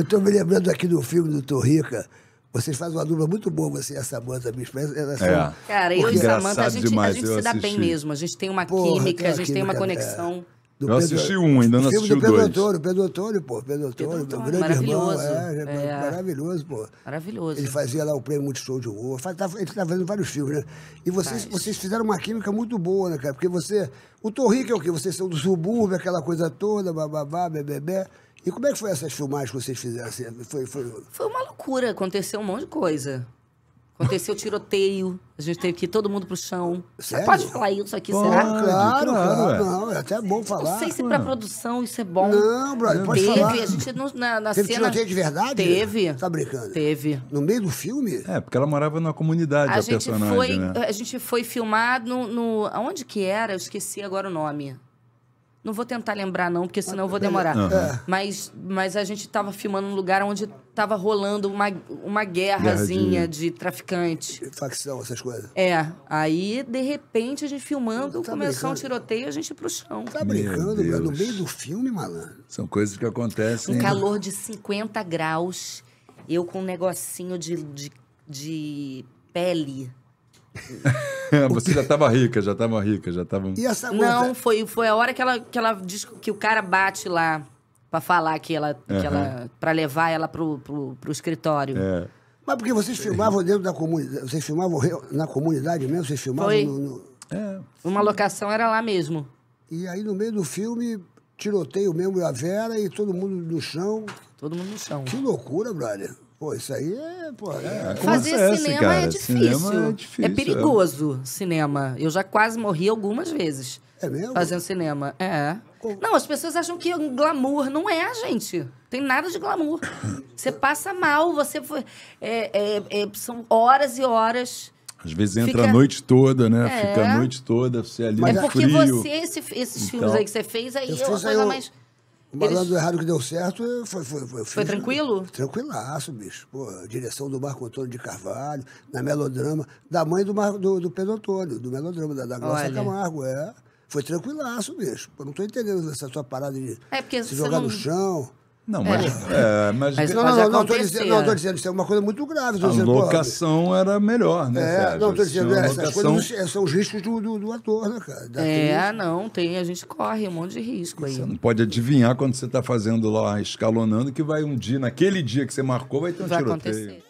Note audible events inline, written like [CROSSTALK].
Eu estou me lembrando aqui do filme do Torrica. Vocês fazem uma dupla muito boa, você e a Samanta, minha espécie. É. Cara, eu e Samanta, a gente, a gente se dá bem mesmo. A gente tem uma Porra, química, a gente química, tem uma conexão. É. Do eu Pedro, assisti um, ainda não assisti do Pedro dois. Antônio, Pedro Antônio, pô. Pedro Antônio, Pedro grande irmão. É, é, Maravilhoso, pô. Maravilhoso. Ele fazia lá o prêmio de Show de Ouro. Tá, ele estava tá fazendo vários filmes, né? E vocês, vocês fizeram uma química muito boa, né, cara? Porque você... O Torrico é o quê? Vocês são do subúrbio, aquela coisa toda, bababá, bebê, bebê. E como é que foi essas filmagens que vocês fizeram? Assim, foi, foi... foi uma loucura, aconteceu um monte de coisa. Aconteceu tiroteio, a gente teve que ir todo mundo pro chão. Sério? Você pode falar isso aqui, pode, será? Claro, claro, claro. Não, é até bom falar. Não sei se é pra produção isso é bom. Não, brother, pode teve, falar. Teve, a gente na, na teve cena... tiroteio de verdade? Teve. Tá brincando? Teve. No meio do filme? É, porque ela morava na comunidade, a, a gente personagem, foi, né? A gente foi filmar no, no... Aonde que era? Eu esqueci agora o nome. Não vou tentar lembrar, não, porque senão eu vou demorar. Uhum. Mas, mas a gente estava filmando um lugar onde estava rolando uma, uma guerrazinha Guerra de... de traficante. Facção, essas coisas. É. Aí, de repente, a gente filmando, tá começou um tiroteio e a gente pro chão. Tá brincando, no meio do filme, malandro. São coisas que acontecem. Um né? calor de 50 graus, eu com um negocinho de, de, de pele [LAUGHS] Você já estava rica, já estava rica, já estava. Não, foi, foi a hora que ela, que ela diz que o cara bate lá para falar que ela, uhum. que ela para levar ela pro, pro, pro escritório. É. Mas porque vocês filmavam dentro da comunidade, vocês filmavam na comunidade mesmo, vocês filmavam foi. no, no... É. Uma locação era lá mesmo. E aí no meio do filme tiroteio mesmo e a Vera e todo mundo no chão. Todo mundo no chão. Que loucura, brother. Pô, isso aí é. Pô, é, é Fazer é cinema, cara, é difícil. cinema é, é difícil. É perigoso é. cinema. Eu já quase morri algumas vezes. É mesmo? Fazendo cinema. É. Não, as pessoas acham que é um glamour. Não é, gente. Tem nada de glamour. [LAUGHS] você passa mal, você. Foi, é, são horas e horas. Às vezes entra Fica... a noite toda, né? É. Fica a noite toda, você ali Mas é porque frio. você, esse, esses então, filmes aí que você fez, aí eu, eu fiz coisa aí, mais falando malandro Eles... errado que deu certo eh, foi. Foi, foi, foi tranquilo? Tranquilaço, bicho. Pô, direção do Marco Antônio de Carvalho, na melodrama, da mãe do, Mar, do, do Pedro Antônio, do melodrama, da, da Glória Camargo, é. Foi tranquilaço, bicho. Pô, não tô entendendo essa sua parada de é se jogar não... no chão. Não, é. mas. É. É, mas, mas não, não, não, estou dizendo, não, estou dizendo, isso é uma coisa muito grave. A dizendo, locação pô, era melhor, né? É, não, estou dizendo, é essas coisas são os riscos do, do, do ator, né, cara? é, não, tem, a gente corre um monte de risco aí. Você não pode adivinhar quando você está fazendo lá, escalonando, que vai um dia, naquele dia que você marcou, vai ter um vai tiroteio. Acontecer.